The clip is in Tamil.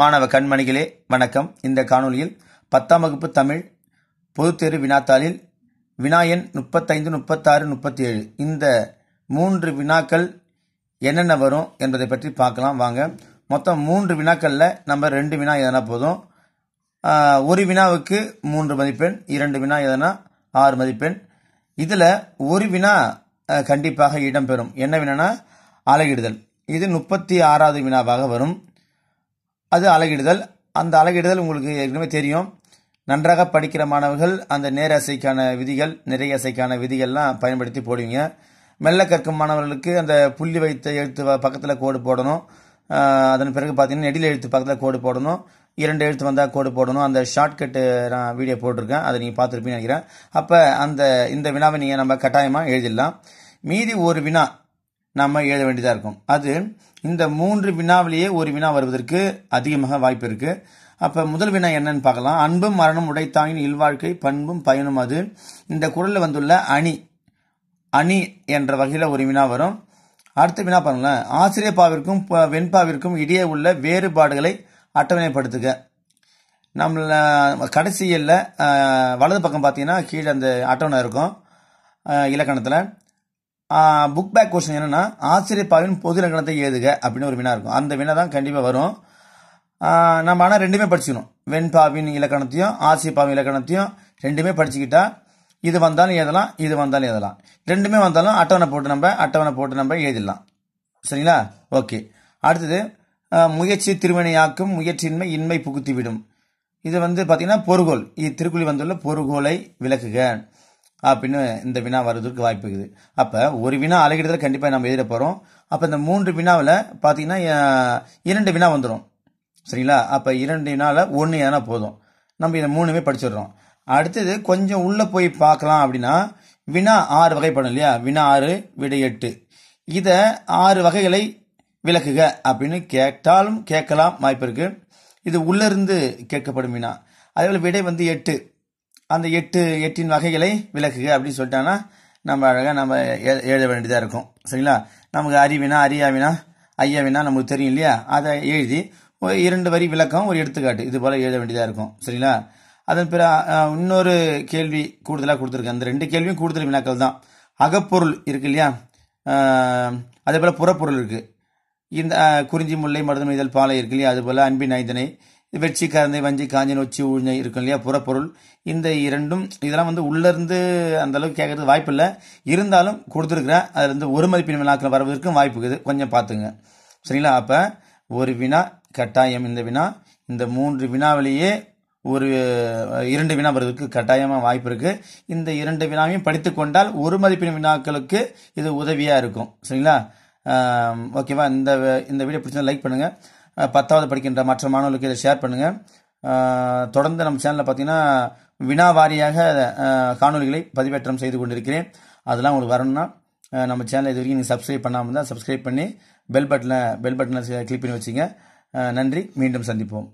மாணவ கண்மணிகளே வணக்கம் இந்த காணொலியில் பத்தாம் வகுப்பு தமிழ் பொதுத்தேர்வு வினாத்தாளில் வினா எண் முப்பத்தைந்து முப்பத்தாறு முப்பத்தி ஏழு இந்த மூன்று வினாக்கள் என்னென்ன வரும் என்பதை பற்றி பார்க்கலாம் வாங்க மொத்தம் மூன்று வினாக்களில் நம்ம ரெண்டு வினா எதனா போதும் ஒரு வினாவுக்கு மூன்று மதிப்பெண் இரண்டு வினா எதனா ஆறு மதிப்பெண் இதில் ஒரு வினா கண்டிப்பாக இடம்பெறும் என்ன வினானா அலகிடுதல் இது முப்பத்தி ஆறாவது வினாவாக வரும் அது அலகிடுதல் அந்த அலகிடுதல் உங்களுக்கு ஏற்கனவே தெரியும் நன்றாக படிக்கிற மாணவர்கள் அந்த நேர அசைக்கான விதிகள் நிறை அசைக்கான விதிகள்லாம் பயன்படுத்தி போடுவீங்க மெல்ல கற்கும் மாணவர்களுக்கு அந்த புள்ளி வைத்த எழுத்து பக்கத்தில் கோடு போடணும் அதன் பிறகு பார்த்தீங்கன்னா நெடில் எழுத்து பக்கத்தில் கோடு போடணும் இரண்டு எழுத்து வந்தால் கோடு போடணும் அந்த ஷார்ட்கட்டு நான் வீடியோ போட்டிருக்கேன் அதை நீங்கள் பார்த்துருப்பீங்கன்னு நினைக்கிறேன் அப்போ அந்த இந்த வினாவை நீங்கள் நம்ம கட்டாயமாக எழுதிடலாம் மீதி ஒரு வினா நம்ம எழுத வேண்டியதாக இருக்கும் அது இந்த மூன்று வினாவிலேயே ஒரு வினா வருவதற்கு அதிகமாக வாய்ப்பு இருக்குது அப்போ முதல் வினா என்னன்னு பார்க்கலாம் அன்பும் மரணம் உடைத்தாயின் இல்வாழ்க்கை பண்பும் பயனும் அது இந்த குரலில் வந்துள்ள அணி அணி என்ற வகையில் ஒரு வினா வரும் அடுத்த வினா பாருங்களேன் ஆசிரியப்பாவிற்கும் வெண்பாவிற்கும் இடையே உள்ள வேறுபாடுகளை அட்டவணைப்படுத்துக நம்மள கடைசியில் வலது பக்கம் பார்த்தீங்கன்னா கீழே அந்த அட்டவணை இருக்கும் இலக்கணத்தில் புக் பேக் கொஸ்டின் என்னென்னா ஆசிரியப்பாவின் பொது இலக்கணத்தை எழுதுக அப்படின்னு ஒரு வினா இருக்கும் அந்த வினா தான் கண்டிப்பாக வரும் நம்ம ஆனால் ரெண்டுமே படிச்சுக்கணும் வெண்பாவின் இலக்கணத்தையும் ஆசிரியப்பாவின் இலக்கணத்தையும் ரெண்டுமே படிச்சுக்கிட்டா இது வந்தாலும் எழுதலாம் இது வந்தாலும் எழுதலாம் ரெண்டுமே வந்தாலும் அட்டவணை போட்டு நம்ம அட்டவணை போட்டு நம்ம எழுதிடலாம் சரிங்களா ஓகே அடுத்தது முயற்சி திருவினையாக்கும் முயற்சியின்மை இன்மை புகுத்திவிடும் இது வந்து பார்த்திங்கன்னா பொருகோல் இது திருக்குழி வந்துள்ள பொருகோலை விளக்குகள் அப்படின்னு இந்த வினா வர்றதுக்கு வாய்ப்பு இருக்குது அப்போ ஒரு வினா அழகிடத்தில் கண்டிப்பாக நம்ம எழுத போகிறோம் அப்போ இந்த மூன்று வினாவில் பார்த்தீங்கன்னா இரண்டு வினா வந்துடும் சரிங்களா அப்போ இரண்டு வினாவில் ஒன்று ஏன்னா போதும் நம்ம இதை மூணுமே படிச்சிடுறோம் அடுத்தது கொஞ்சம் உள்ளே போய் பார்க்கலாம் அப்படின்னா வினா ஆறு வகைப்படும் இல்லையா வினா ஆறு விடை எட்டு இதை ஆறு வகைகளை விளக்குக அப்படின்னு கேட்டாலும் கேட்கலாம் வாய்ப்பு இருக்குது இது உள்ளேருந்து கேட்கப்படும் வினா அதே போல் விடை வந்து எட்டு அந்த எட்டு எட்டின் வகைகளை விளக்குக அப்படின்னு சொல்லிட்டாங்கன்னா நம்ம அழகாக நம்ம எழுத வேண்டியதாக இருக்கும் சரிங்களா நமக்கு அறிவினா அறியாவினா ஐயாவினா நமக்கு தெரியும் இல்லையா அதை எழுதி இரண்டு வரி விளக்கம் ஒரு எடுத்துக்காட்டு இது போல் எழுத வேண்டியதாக இருக்கும் சரிங்களா அதன் பிற இன்னொரு கேள்வி கூடுதலாக கொடுத்துருக்கேன் அந்த ரெண்டு கேள்வியும் கூடுதல் வினாக்கள் தான் அகப்பொருள் இருக்கு இல்லையா அதே போல் புறப்பொருள் இருக்குது இந்த குறிஞ்சி முல்லை மருதமைதல் பாலை இருக்கு இல்லையா அதுபோல் அன்பின் ஐந்தனை வெட்சி கரந்தை வஞ்சி காஞ்சி நொச்சி ஊழ்நை இருக்கும் இல்லையா புறப்பொருள் இந்த இரண்டும் இதெல்லாம் வந்து உள்ளேருந்து அந்த அளவுக்கு கேட்கறது வாய்ப்பு இல்லை இருந்தாலும் கொடுத்துருக்குறேன் அதுலேருந்து ஒரு மதிப்பின் வினாக்கள் வரவதற்கும் வாய்ப்பு இருக்குது கொஞ்சம் பார்த்துங்க சரிங்களா அப்போ ஒரு வினா கட்டாயம் இந்த வினா இந்த மூன்று வினாவிலேயே ஒரு இரண்டு வினா வருவதற்கு கட்டாயமாக வாய்ப்பு இருக்குது இந்த இரண்டு வினாவையும் படித்து கொண்டால் ஒரு மதிப்பின் வினாக்களுக்கு இது உதவியாக இருக்கும் சரிங்களா ஓகேவா இந்த இந்த வீடியோ பிடிச்சா லைக் பண்ணுங்கள் பத்தாவது படிக்கின்ற மற்ற மாணவர்களுக்கு இதை ஷேர் பண்ணுங்கள் தொடர்ந்து நம்ம சேனலில் பார்த்தீங்கன்னா வினா வாரியாக காணொலிகளை பதிவேற்றம் செய்து கொண்டிருக்கிறேன் அதெல்லாம் உங்களுக்கு வரணும்னா நம்ம சேனலை இது வரைக்கும் நீங்கள் சப்ஸ்கிரைப் பண்ணாமல் இருந்தால் சப்ஸ்கிரைப் பண்ணி பெல் பட்டனை பெல் பட்டனை கிளிக் பண்ணி வச்சுங்க நன்றி மீண்டும் சந்திப்போம்